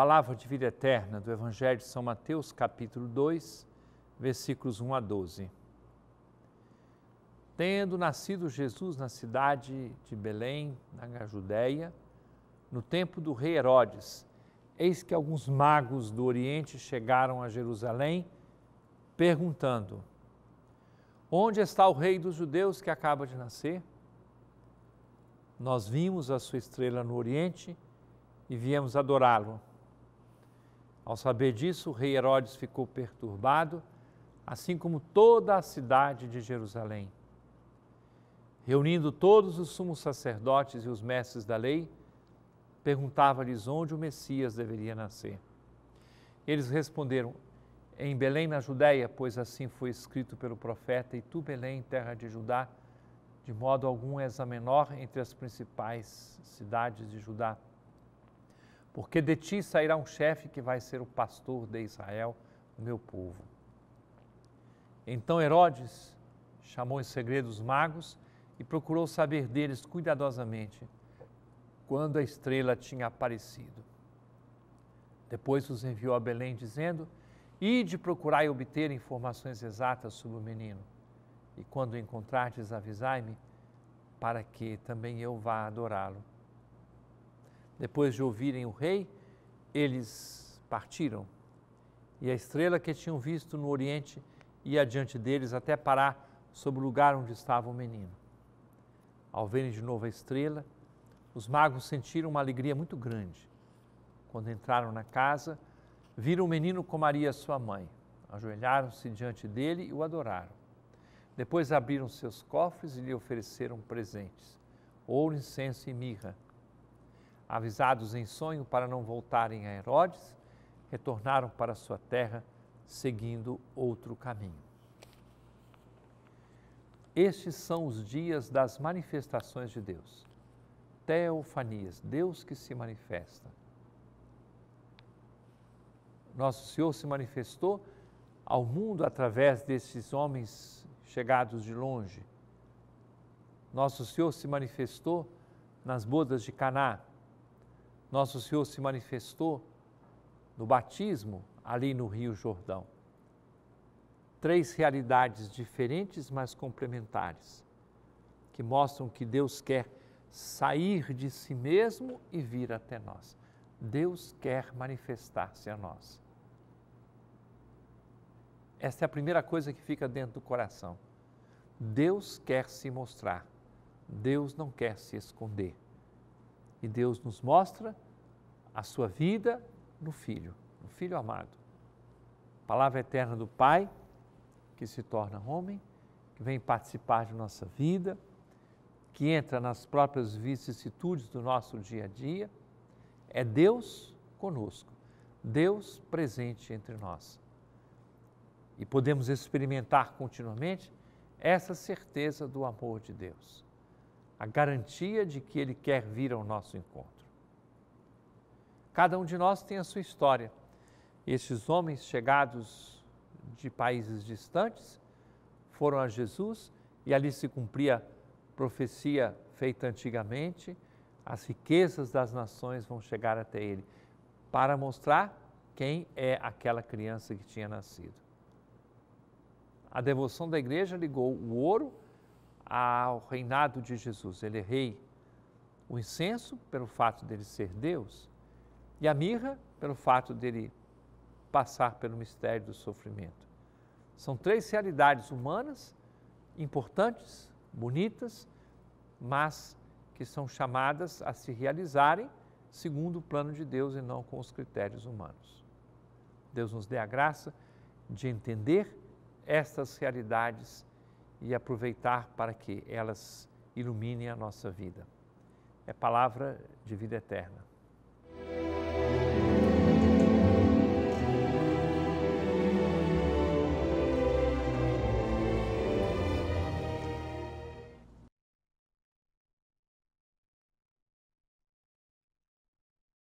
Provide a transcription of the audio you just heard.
palavra de vida eterna do Evangelho de São Mateus, capítulo 2, versículos 1 a 12. Tendo nascido Jesus na cidade de Belém, na Judéia, no tempo do rei Herodes, eis que alguns magos do Oriente chegaram a Jerusalém, perguntando: Onde está o rei dos judeus que acaba de nascer? Nós vimos a sua estrela no Oriente e viemos adorá-lo. Ao saber disso, o rei Herodes ficou perturbado, assim como toda a cidade de Jerusalém. Reunindo todos os sumos sacerdotes e os mestres da lei, perguntava-lhes onde o Messias deveria nascer. Eles responderam: Em Belém, na Judéia, pois assim foi escrito pelo profeta, e tu, Belém, terra de Judá, de modo algum és a menor entre as principais cidades de Judá porque de ti sairá um chefe que vai ser o pastor de Israel, o meu povo. Então Herodes chamou em segredo os magos e procurou saber deles cuidadosamente quando a estrela tinha aparecido. Depois os enviou a Belém, dizendo: Ide procurar e obter informações exatas sobre o menino. E quando encontrardes, avisai-me, para que também eu vá adorá-lo. Depois de ouvirem o rei, eles partiram. E a estrela que tinham visto no oriente ia adiante deles até parar sobre o lugar onde estava o menino. Ao verem de novo a estrela, os magos sentiram uma alegria muito grande. Quando entraram na casa, viram o menino com Maria, sua mãe. Ajoelharam-se diante dele e o adoraram. Depois abriram seus cofres e lhe ofereceram presentes: ouro, incenso e mirra avisados em sonho para não voltarem a Herodes, retornaram para sua terra seguindo outro caminho. Estes são os dias das manifestações de Deus. Teofanias, Deus que se manifesta. Nosso Senhor se manifestou ao mundo através desses homens chegados de longe. Nosso Senhor se manifestou nas bodas de Caná, nosso Senhor se manifestou no batismo ali no Rio Jordão. Três realidades diferentes, mas complementares, que mostram que Deus quer sair de si mesmo e vir até nós. Deus quer manifestar-se a nós. Esta é a primeira coisa que fica dentro do coração. Deus quer se mostrar, Deus não quer se esconder. E Deus nos mostra a sua vida no Filho, no Filho amado. Palavra eterna do Pai, que se torna homem, que vem participar de nossa vida, que entra nas próprias vicissitudes do nosso dia a dia, é Deus conosco, Deus presente entre nós. E podemos experimentar continuamente essa certeza do amor de Deus a garantia de que Ele quer vir ao nosso encontro. Cada um de nós tem a sua história. Estes homens chegados de países distantes foram a Jesus e ali se cumpria a profecia feita antigamente: as riquezas das nações vão chegar até Ele, para mostrar quem é aquela criança que tinha nascido. A devoção da igreja ligou o ouro ao reinado de Jesus. Ele é rei. O incenso, pelo fato dele ser Deus, e a mirra, pelo fato dele passar pelo mistério do sofrimento. São três realidades humanas importantes, bonitas, mas que são chamadas a se realizarem segundo o plano de Deus e não com os critérios humanos. Deus nos dê a graça de entender estas realidades e aproveitar para que elas iluminem a nossa vida. É palavra de vida eterna.